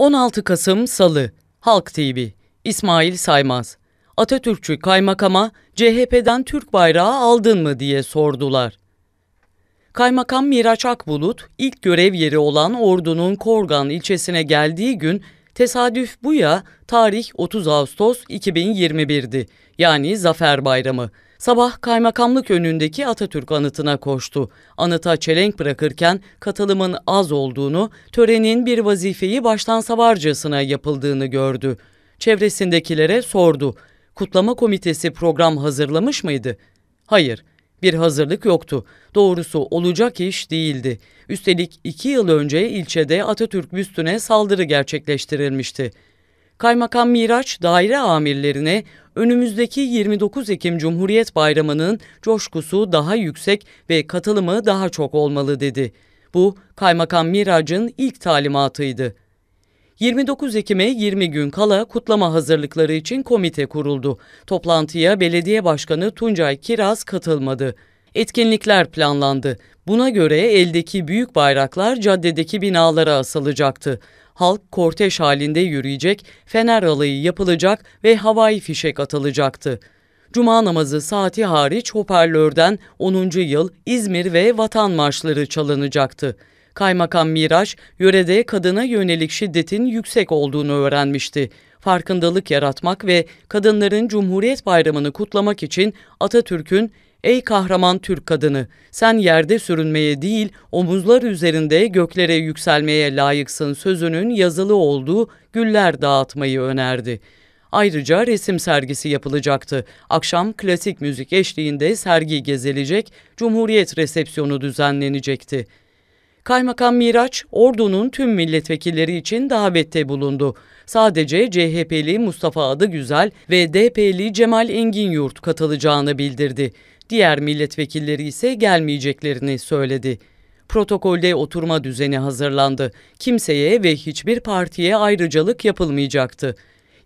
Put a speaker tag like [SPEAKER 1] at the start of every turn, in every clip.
[SPEAKER 1] 16 Kasım Salı Halk TV İsmail Saymaz Atatürkçü kaymakama CHP'den Türk bayrağı aldın mı diye sordular. Kaymakam Miraç Akbulut ilk görev yeri olan Ordu'nun Korgan ilçesine geldiği gün tesadüf bu ya tarih 30 Ağustos 2021'di yani Zafer Bayramı. Sabah kaymakamlık önündeki Atatürk anıtına koştu. Anıta çelenk bırakırken katılımın az olduğunu, törenin bir vazifeyi baştan savarcasına yapıldığını gördü. Çevresindekilere sordu. Kutlama komitesi program hazırlamış mıydı? Hayır, bir hazırlık yoktu. Doğrusu olacak iş değildi. Üstelik iki yıl önce ilçede Atatürk büstüne saldırı gerçekleştirilmişti. Kaymakam Miraç daire amirlerine Önümüzdeki 29 Ekim Cumhuriyet Bayramı'nın coşkusu daha yüksek ve katılımı daha çok olmalı dedi. Bu Kaymakam Miraç'ın ilk talimatıydı. 29 Ekim'e 20 gün kala kutlama hazırlıkları için komite kuruldu. Toplantıya belediye başkanı Tuncay Kiraz katılmadı. Etkinlikler planlandı. Buna göre eldeki büyük bayraklar caddedeki binalara asılacaktı halk kortej halinde yürüyecek, fener alayı yapılacak ve havai fişek atılacaktı. Cuma namazı saati hariç hoparlörden 10. yıl İzmir ve vatan marşları çalınacaktı. Kaymakam Miraç, yörede kadına yönelik şiddetin yüksek olduğunu öğrenmişti. Farkındalık yaratmak ve kadınların Cumhuriyet Bayramı'nı kutlamak için Atatürk'ün Ey kahraman Türk kadını, sen yerde sürünmeye değil, omuzlar üzerinde göklere yükselmeye layıksın sözünün yazılı olduğu güller dağıtmayı önerdi. Ayrıca resim sergisi yapılacaktı. Akşam klasik müzik eşliğinde sergi gezilecek, Cumhuriyet resepsiyonu düzenlenecekti. Kaymakam Miraç, ordunun tüm milletvekilleri için davette bulundu. Sadece CHP'li Mustafa Adıgüzel ve DP'li Cemal Enginyurt katılacağını bildirdi. Diğer milletvekilleri ise gelmeyeceklerini söyledi. Protokolde oturma düzeni hazırlandı. Kimseye ve hiçbir partiye ayrıcalık yapılmayacaktı.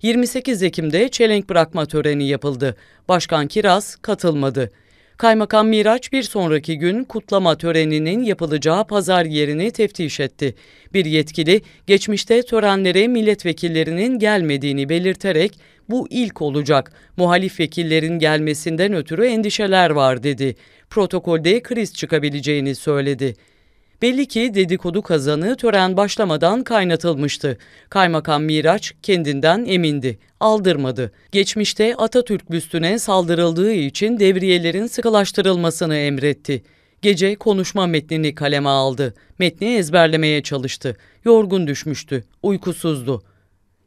[SPEAKER 1] 28 Ekim'de çelenk bırakma töreni yapıldı. Başkan Kiraz katılmadı. Kaymakam Miraç bir sonraki gün kutlama töreninin yapılacağı pazar yerini teftiş etti. Bir yetkili geçmişte törenlere milletvekillerinin gelmediğini belirterek bu ilk olacak. Muhalif vekillerin gelmesinden ötürü endişeler var dedi. Protokolde kriz çıkabileceğini söyledi. Belli ki dedikodu kazanı tören başlamadan kaynatılmıştı. Kaymakam Miraç kendinden emindi, aldırmadı. Geçmişte Atatürk büstüne saldırıldığı için devriyelerin sıkılaştırılmasını emretti. Gece konuşma metnini kaleme aldı. Metni ezberlemeye çalıştı. Yorgun düşmüştü, uykusuzdu.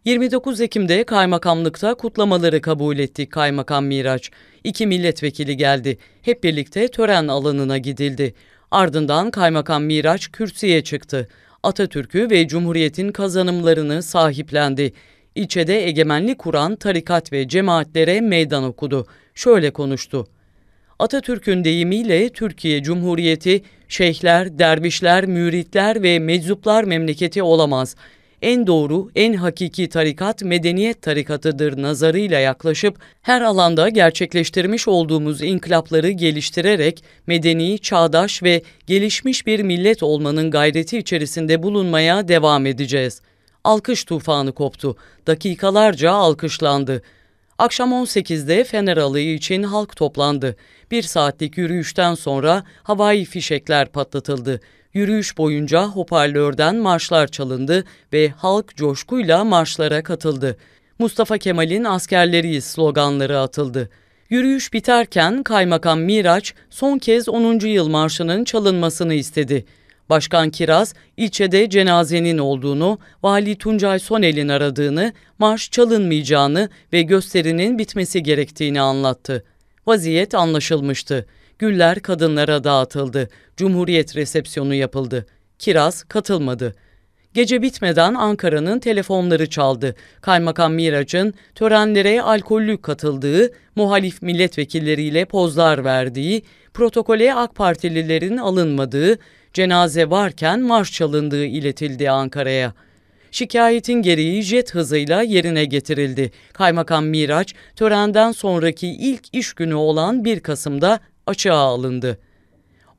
[SPEAKER 1] 29 Ekim'de kaymakamlıkta kutlamaları kabul etti Kaymakam Miraç. İki milletvekili geldi. Hep birlikte tören alanına gidildi. Ardından Kaymakam Miraç kürsüye çıktı. Atatürk'ü ve Cumhuriyet'in kazanımlarını sahiplendi. İlçede egemenlik kuran tarikat ve cemaatlere meydan okudu. Şöyle konuştu. Atatürk'ün deyimiyle Türkiye Cumhuriyeti şeyhler, dervişler, müritler ve meczuplar memleketi olamaz.'' en doğru, en hakiki tarikat medeniyet tarikatıdır nazarıyla yaklaşıp her alanda gerçekleştirmiş olduğumuz inkılapları geliştirerek medeni, çağdaş ve gelişmiş bir millet olmanın gayreti içerisinde bulunmaya devam edeceğiz. Alkış tufanı koptu. Dakikalarca alkışlandı. Akşam 18'de Fener için halk toplandı. Bir saatlik yürüyüşten sonra havai fişekler patlatıldı. Yürüyüş boyunca hoparlörden marşlar çalındı ve halk coşkuyla marşlara katıldı. Mustafa Kemal'in askerleriyiz sloganları atıldı. Yürüyüş biterken Kaymakam Miraç son kez 10. yıl marşının çalınmasını istedi. Başkan Kiraz ilçede cenazenin olduğunu, Vali Tuncay Sonel'in aradığını, marş çalınmayacağını ve gösterinin bitmesi gerektiğini anlattı. Vaziyet anlaşılmıştı. Güller kadınlara dağıtıldı. Cumhuriyet resepsiyonu yapıldı. Kiraz katılmadı. Gece bitmeden Ankara'nın telefonları çaldı. Kaymakam Miraç'ın törenlere alkollü katıldığı, muhalif milletvekilleriyle pozlar verdiği, protokole AK Partililerin alınmadığı, cenaze varken marş çalındığı iletildi Ankara'ya. Şikayetin gereği jet hızıyla yerine getirildi. Kaymakam Miraç törenden sonraki ilk iş günü olan 1 Kasım'da açığa alındı.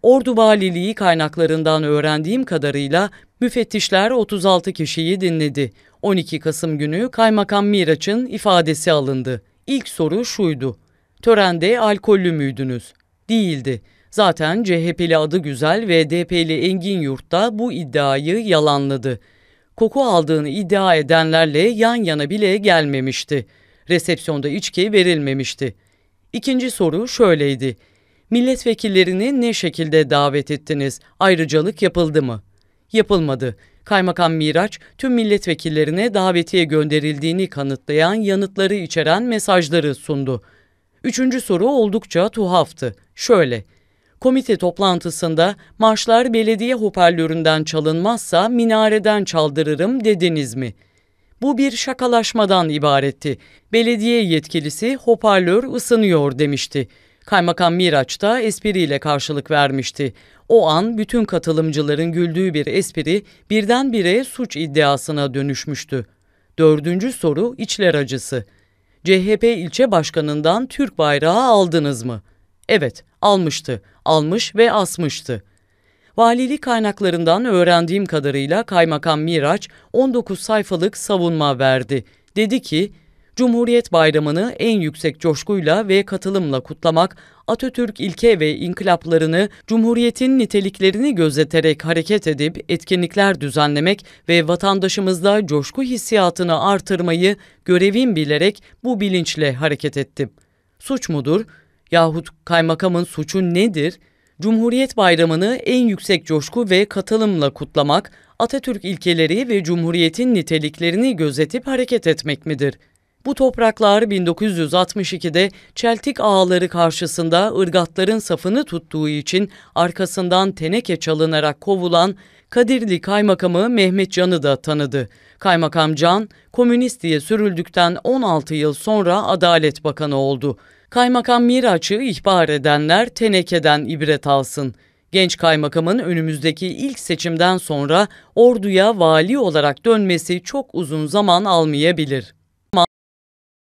[SPEAKER 1] Ordu Valiliği kaynaklarından öğrendiğim kadarıyla müfettişler 36 kişiyi dinledi. 12 Kasım günü Kaymakam Miraç'ın ifadesi alındı. İlk soru şuydu. Törende alkollü müydünüz? Değildi. Zaten CHP'li adı güzel ve DP'li Engin Yurt da bu iddiayı yalanladı. Koku aldığını iddia edenlerle yan yana bile gelmemişti. Resepsiyonda içki verilmemişti. İkinci soru şöyleydi. Milletvekillerini ne şekilde davet ettiniz? Ayrıcalık yapıldı mı? Yapılmadı. Kaymakam Miraç, tüm milletvekillerine davetiye gönderildiğini kanıtlayan yanıtları içeren mesajları sundu. Üçüncü soru oldukça tuhaftı. Şöyle, komite toplantısında marşlar belediye hoparlöründen çalınmazsa minareden çaldırırım dediniz mi? Bu bir şakalaşmadan ibaretti. Belediye yetkilisi hoparlör ısınıyor demişti. Kaymakam Miraç da espriyle karşılık vermişti. O an bütün katılımcıların güldüğü bir espri birdenbire suç iddiasına dönüşmüştü. Dördüncü soru içler acısı. CHP ilçe başkanından Türk bayrağı aldınız mı? Evet, almıştı. Almış ve asmıştı. Valili kaynaklarından öğrendiğim kadarıyla Kaymakam Miraç 19 sayfalık savunma verdi. Dedi ki, Cumhuriyet Bayramı'nı en yüksek coşkuyla ve katılımla kutlamak, Atatürk ilke ve inkılaplarını, Cumhuriyet'in niteliklerini gözeterek hareket edip etkinlikler düzenlemek ve vatandaşımızda coşku hissiyatını artırmayı görevim bilerek bu bilinçle hareket ettim. Suç mudur? Yahut kaymakamın suçu nedir?'' Cumhuriyet Bayramı'nı en yüksek coşku ve katılımla kutlamak, Atatürk ilkeleri ve Cumhuriyet'in niteliklerini gözetip hareket etmek midir? Bu topraklar 1962'de Çeltik ağaları karşısında ırgatların safını tuttuğu için arkasından teneke çalınarak kovulan Kadirli Kaymakamı Mehmet Can'ı da tanıdı. Kaymakam Can, komünist diye sürüldükten 16 yıl sonra Adalet Bakanı oldu. Kaymakam Miraç'ı ihbar edenler tenekeden ibret alsın. Genç kaymakamın önümüzdeki ilk seçimden sonra orduya vali olarak dönmesi çok uzun zaman almayabilir.